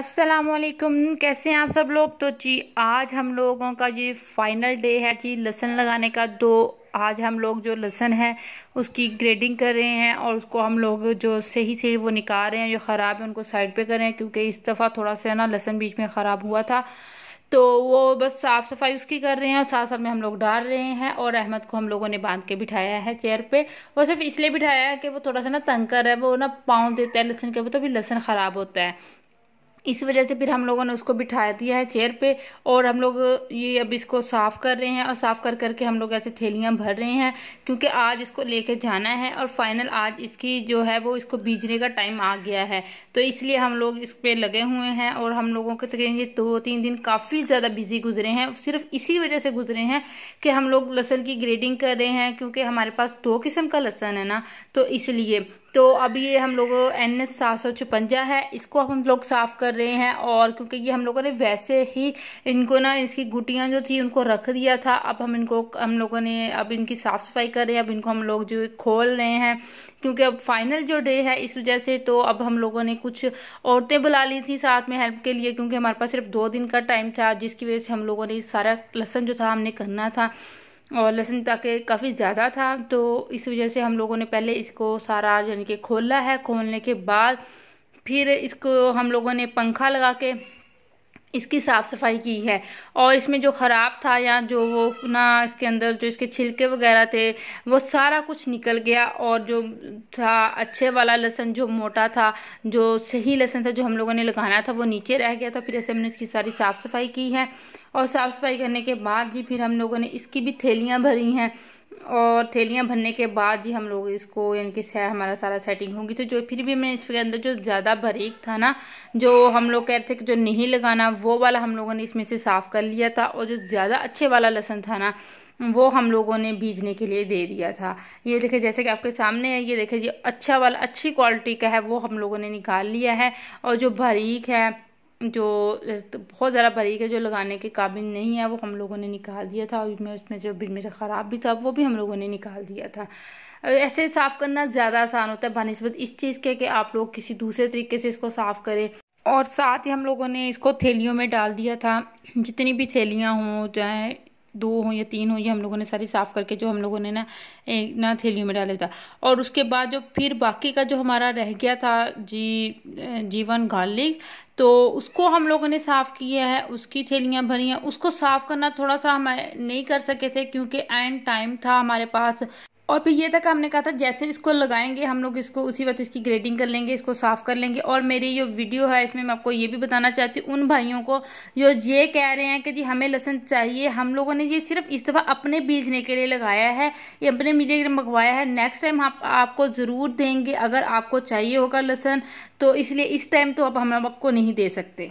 असलकुम कैसे हैं आप सब लोग तो जी आज हम लोगों का जी फाइनल डे है जी लहसन लगाने का दो तो आज हम लोग जो लहसन है उसकी ग्रेडिंग कर रहे हैं और उसको हम लोग जो सही सही वो निकाल रहे हैं जो ख़राब है उनको साइड पे कर रहे हैं क्योंकि इस दफ़ा थोड़ा सा ना लहसन बीच में ख़राब हुआ था तो वो बस साफ़ सफाई उसकी कर रहे हैं और साथ साथ में हम लोग डाल रहे हैं और अहमद को हम लोगों ने बांध के बिठाया है चेयर पे वो सिर्फ इसलिए बिठाया है कि वो थोड़ा सा ना तंग कर है वो ना पाँव देता है लहसन के तो भी लहसन ख़राब होता है इस वजह से फिर हम लोगों ने उसको बिठा दिया है चेयर पे और हम लोग ये अब इसको साफ़ कर रहे हैं और साफ़ कर करके हम लोग ऐसे थैलियाँ भर रहे हैं क्योंकि आज इसको लेके जाना है और फाइनल आज इसकी जो है वो इसको बीजने का टाइम आ गया है तो इसलिए हम लोग इस पर लगे हुए हैं और हम लोगों के ये तो दो तीन दिन काफ़ी ज़्यादा बिजी गुजरे हैं सिर्फ इसी वजह से गुजरे हैं कि हम लोग लहसन की ग्रेडिंग कर रहे हैं क्योंकि हमारे पास दो किस्म का लहसन है ना तो इसलिए तो अब ये हम लोग एन एस सात सौ छपंजा है इसको अब हम लोग साफ़ कर रहे हैं और क्योंकि ये हम लोगों ने वैसे ही इनको ना इसकी गुटियाँ जो थी उनको रख दिया था अब हम इनको हम लोगों ने अब इनकी साफ़ सफाई कर रहे हैं अब इनको हम लोग जो खोल रहे हैं क्योंकि अब फाइनल जो डे है इस वजह से तो अब हम लोगों ने कुछ औरतें बुला ली थी साथ में हेल्प के लिए क्योंकि हमारे पास सिर्फ दो दिन का टाइम था जिसकी वजह से हम लोगों ने सारा लसन जो था हमने करना था और लहसुन ताकि काफ़ी ज़्यादा था तो इस वजह से हम लोगों ने पहले इसको सारा यानी कि खोला है खोलने के बाद फिर इसको हम लोगों ने पंखा लगा के इसकी साफ़ सफाई की है और इसमें जो ख़राब था या जो वो ना इसके अंदर जो इसके छिलके वगैरह थे वो सारा कुछ निकल गया और जो था अच्छे वाला लहसन जो मोटा था जो सही लहसन था जो हम लोगों ने लगाना था वो नीचे रह गया था फिर ऐसे हमने इसकी सारी साफ़ सफाई की है और साफ़ सफाई करने के बाद जी फिर हम लोगों ने इसकी भी थैलियाँ भरी हैं और थैलियाँ भरने के बाद ही हम लोग इसको यानी कि हमारा सारा सेटिंग होगी तो जो फिर भी मैंने इसके अंदर जो ज़्यादा बारीक था ना जो हम लोग कह रहे थे कि जो नहीं लगाना वो वाला हम लोगों ने इसमें से साफ़ कर लिया था और जो ज़्यादा अच्छे वाला लहसन था ना वो हम लोगों ने बीजने के लिए दे दिया था ये देखे जैसे कि आपके सामने है ये देखे जी अच्छा वाला अच्छी क्वालिटी का है वो हम लोगों ने निकाल लिया है और जो बारीक है जो तो बहुत ज़्यादा बारीक है जो लगाने के काबिल नहीं है वो हम लोगों ने निकाल दिया था उसमें उसमें जो बिजनेस ख़राब भी था वो भी हम लोगों ने निकाल दिया था ऐसे साफ़ करना ज़्यादा आसान होता है बनस्बत इस चीज़ के कि आप लोग किसी दूसरे तरीके से इसको साफ़ करें और साथ ही हम लोगों ने इसको थैलियों में डाल दिया था जितनी भी थैलियाँ हों चाहे दो हो या तीन हो ये हम लोगों ने सारी साफ़ करके जो हम लोगों ने ना एक ना थैलियों में डाले था और उसके बाद जो फिर बाकी का जो हमारा रह गया था जी जीवन गार्लिक तो उसको हम लोगों ने साफ़ किया है उसकी थैलियाँ भरी हैं उसको साफ़ करना थोड़ा सा हम नहीं कर सके थे क्योंकि एंड टाइम था हमारे पास और फिर ये तक हमने कहा था जैसे इसको लगाएंगे हम लोग इसको उसी वक्त इसकी ग्रेडिंग कर लेंगे इसको साफ़ कर लेंगे और मेरी जो वीडियो है इसमें मैं आपको ये भी बताना चाहती हूँ उन भाइयों को जो ये कह रहे हैं कि जी हमें लहसन चाहिए हम लोगों ने ये सिर्फ इस दफ़ा अपने बीजने के लिए लगाया है ये अपने के लिए मंगवाया है नेक्स्ट टाइम आप आपको ज़रूर देंगे अगर आपको चाहिए होगा लहसन तो इसलिए इस टाइम तो अब हम आपको नहीं दे सकते